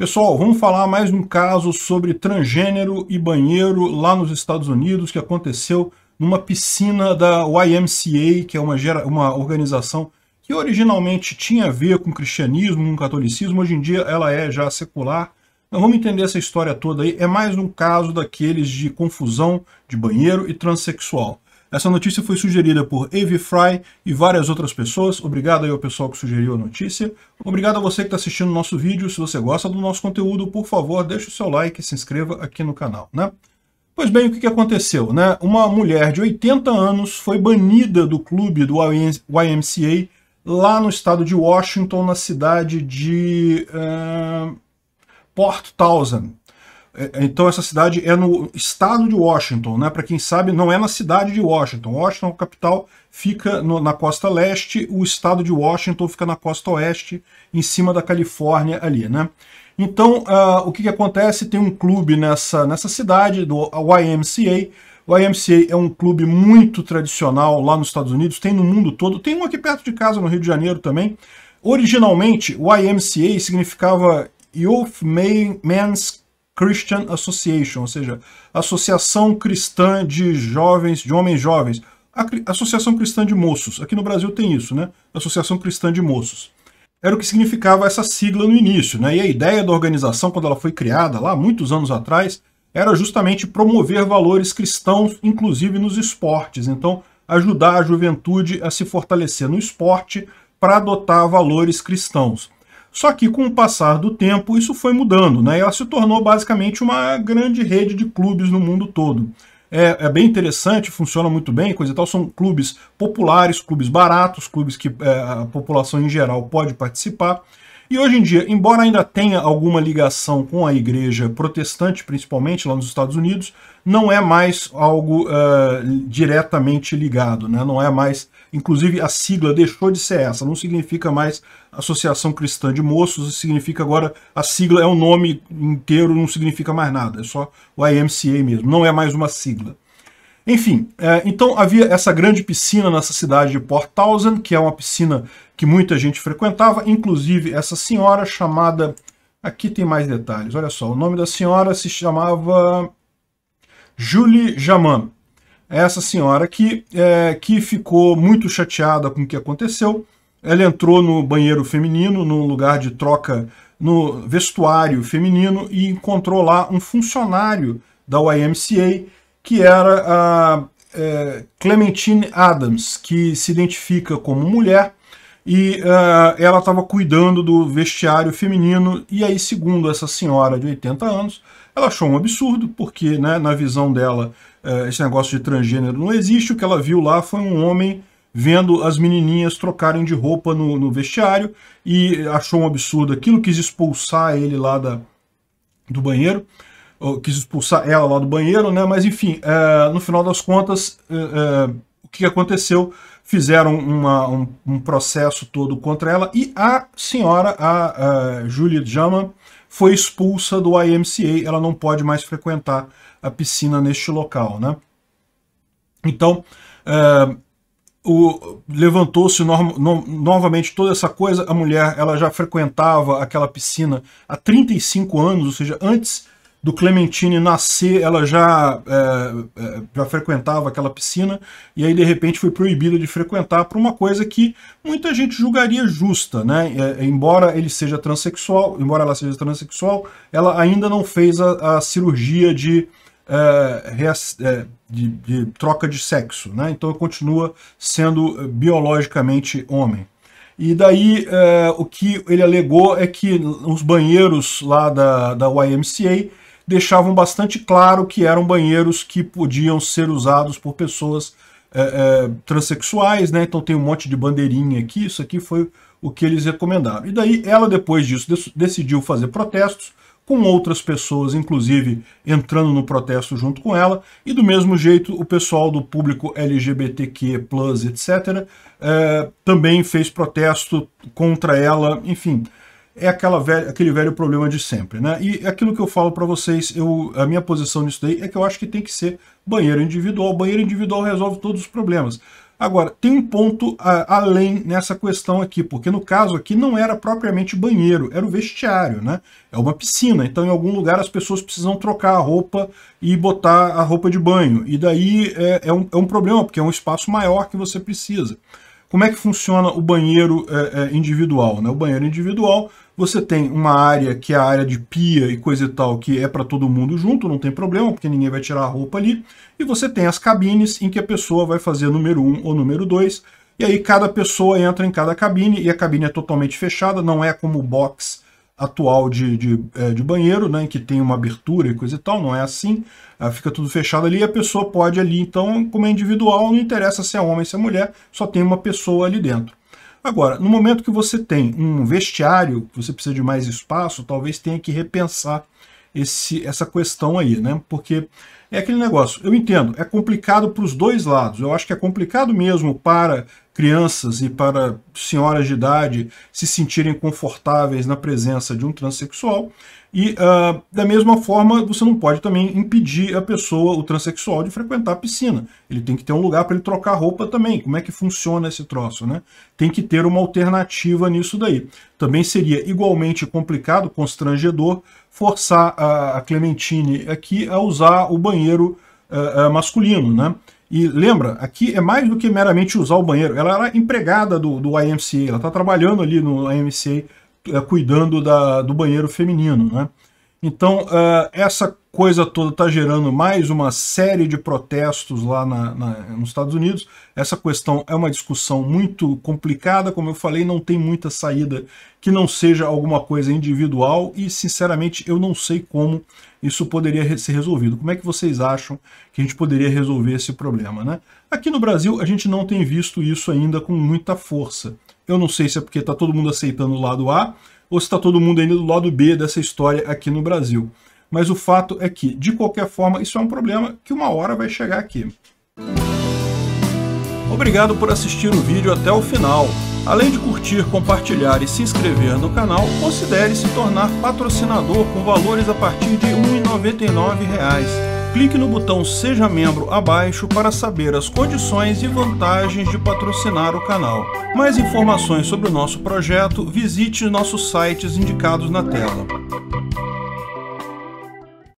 Pessoal, vamos falar mais um caso sobre transgênero e banheiro lá nos Estados Unidos que aconteceu numa piscina da YMCA, que é uma, uma organização que originalmente tinha a ver com cristianismo, com catolicismo, hoje em dia ela é já secular. Então vamos entender essa história toda aí. É mais um caso daqueles de confusão de banheiro e transexual. Essa notícia foi sugerida por Avi Fry e várias outras pessoas. Obrigado aí ao pessoal que sugeriu a notícia. Obrigado a você que está assistindo o nosso vídeo. Se você gosta do nosso conteúdo, por favor, deixe o seu like e se inscreva aqui no canal, né? Pois bem, o que aconteceu? Né? Uma mulher de 80 anos foi banida do clube do YMCA lá no estado de Washington, na cidade de uh, Port Townsend, é, é, então essa cidade é no estado de Washington, né? Para quem sabe, não é na cidade de Washington. Washington, capital, fica no, na costa leste, o estado de Washington fica na costa oeste, em cima da Califórnia ali, né? Então, uh, o que, que acontece? Tem um clube nessa, nessa cidade, do YMCA. O YMCA é um clube muito tradicional lá nos Estados Unidos, tem no mundo todo, tem um aqui perto de casa, no Rio de Janeiro também. Originalmente, o YMCA significava Youth Men's Christian Association, ou seja, Associação Cristã de Jovens, de Homens Jovens, Associação Cristã de Moços. Aqui no Brasil tem isso, né? Associação Cristã de Moços. Era o que significava essa sigla no início, né? E a ideia da organização, quando ela foi criada lá muitos anos atrás, era justamente promover valores cristãos, inclusive nos esportes. Então, ajudar a juventude a se fortalecer no esporte para adotar valores cristãos. Só que com o passar do tempo isso foi mudando, né? Ela se tornou basicamente uma grande rede de clubes no mundo todo. É, é, bem interessante, funciona muito bem, coisa e tal. São clubes populares, clubes baratos, clubes que é, a população em geral pode participar. E hoje em dia, embora ainda tenha alguma ligação com a igreja protestante, principalmente lá nos Estados Unidos, não é mais algo uh, diretamente ligado, né? não é mais... Inclusive, a sigla deixou de ser essa, não significa mais Associação Cristã de Moços, significa agora... A sigla é um nome inteiro, não significa mais nada, é só o IMCA mesmo, não é mais uma sigla. Enfim, é, então havia essa grande piscina nessa cidade de Port Townsend, que é uma piscina que muita gente frequentava, inclusive essa senhora chamada... Aqui tem mais detalhes, olha só, o nome da senhora se chamava Julie Jaman. É essa senhora aqui, é, que ficou muito chateada com o que aconteceu, ela entrou no banheiro feminino, no lugar de troca, no vestuário feminino, e encontrou lá um funcionário da YMCA que era a é, Clementine Adams, que se identifica como mulher, e é, ela estava cuidando do vestiário feminino, e aí, segundo essa senhora de 80 anos, ela achou um absurdo, porque né, na visão dela é, esse negócio de transgênero não existe, o que ela viu lá foi um homem vendo as menininhas trocarem de roupa no, no vestiário, e achou um absurdo aquilo, quis expulsar ele lá da, do banheiro, quis expulsar ela lá do banheiro, né? Mas enfim, é, no final das contas, é, é, o que aconteceu? Fizeram uma, um, um, processo todo contra ela e a senhora, a, a Julie Jama, foi expulsa do IMCA. Ela não pode mais frequentar a piscina neste local, né? Então, é, levantou-se no, no, novamente toda essa coisa. A mulher ela já frequentava aquela piscina há 35 anos, ou seja, antes do Clementine nascer, ela já, é, é, já frequentava aquela piscina e aí de repente foi proibida de frequentar por uma coisa que muita gente julgaria justa, né? É, é embora ele seja transexual, embora ela seja transexual, ela ainda não fez a, a cirurgia de, é, é de, de troca de sexo, né? Então continua sendo biologicamente homem. E daí eh, o que ele alegou é que os banheiros lá da, da YMCA deixavam bastante claro que eram banheiros que podiam ser usados por pessoas é, é, transexuais, né? Então tem um monte de bandeirinha aqui, isso aqui foi o que eles recomendaram. E daí ela, depois disso, decidiu fazer protestos com outras pessoas, inclusive entrando no protesto junto com ela, e do mesmo jeito o pessoal do público LGBTQ+, etc., é, também fez protesto contra ela, enfim, é aquela velha, aquele velho problema de sempre, né? E aquilo que eu falo para vocês, eu, a minha posição nisso daí é que eu acho que tem que ser banheiro individual. Banheiro individual resolve todos os problemas. Agora, tem um ponto a, além nessa questão aqui, porque no caso aqui não era propriamente banheiro, era o vestiário, né? É uma piscina, então em algum lugar as pessoas precisam trocar a roupa e botar a roupa de banho. E daí é, é, um, é um problema, porque é um espaço maior que você precisa como é que funciona o banheiro é, é, individual. Né? O banheiro individual, você tem uma área que é a área de pia e coisa e tal, que é para todo mundo junto, não tem problema, porque ninguém vai tirar a roupa ali. E você tem as cabines em que a pessoa vai fazer número 1 um ou número 2, e aí cada pessoa entra em cada cabine, e a cabine é totalmente fechada, não é como o box atual de, de, é, de, banheiro, né, que tem uma abertura e coisa e tal, não é assim, ah, fica tudo fechado ali e a pessoa pode ali, então, como é individual, não interessa se é homem, se é mulher, só tem uma pessoa ali dentro. Agora, no momento que você tem um vestiário, você precisa de mais espaço, talvez tenha que repensar esse, essa questão aí, né? Porque é aquele negócio, eu entendo, é complicado para os dois lados, eu acho que é complicado mesmo para crianças e para senhoras de idade se sentirem confortáveis na presença de um transexual. E uh, da mesma forma, você não pode também impedir a pessoa, o transexual, de frequentar a piscina. Ele tem que ter um lugar para ele trocar roupa também. Como é que funciona esse troço, né? Tem que ter uma alternativa nisso daí. Também seria igualmente complicado, constrangedor, forçar a, Clementine aqui a usar o banheiro uh, uh, masculino, né? E lembra, aqui é mais do que meramente usar o banheiro. Ela era empregada do, do IMCA, ela está trabalhando ali no IMCA, eh, cuidando da, do banheiro feminino. Né? Então, uh, essa coisa toda está gerando mais uma série de protestos lá na, na, nos Estados Unidos. Essa questão é uma discussão muito complicada, como eu falei, não tem muita saída que não seja alguma coisa individual e, sinceramente, eu não sei como isso poderia ser resolvido. Como é que vocês acham que a gente poderia resolver esse problema? Né? Aqui no Brasil, a gente não tem visto isso ainda com muita força. Eu não sei se é porque está todo mundo aceitando o lado A ou se está todo mundo ainda do lado B dessa história aqui no Brasil mas o fato é que, de qualquer forma, isso é um problema que uma hora vai chegar aqui. Obrigado por assistir o vídeo até o final. Além de curtir, compartilhar e se inscrever no canal, considere se tornar patrocinador com valores a partir de R$ 1,99 clique no botão Seja Membro abaixo para saber as condições e vantagens de patrocinar o canal. Mais informações sobre o nosso projeto, visite nossos sites indicados na tela.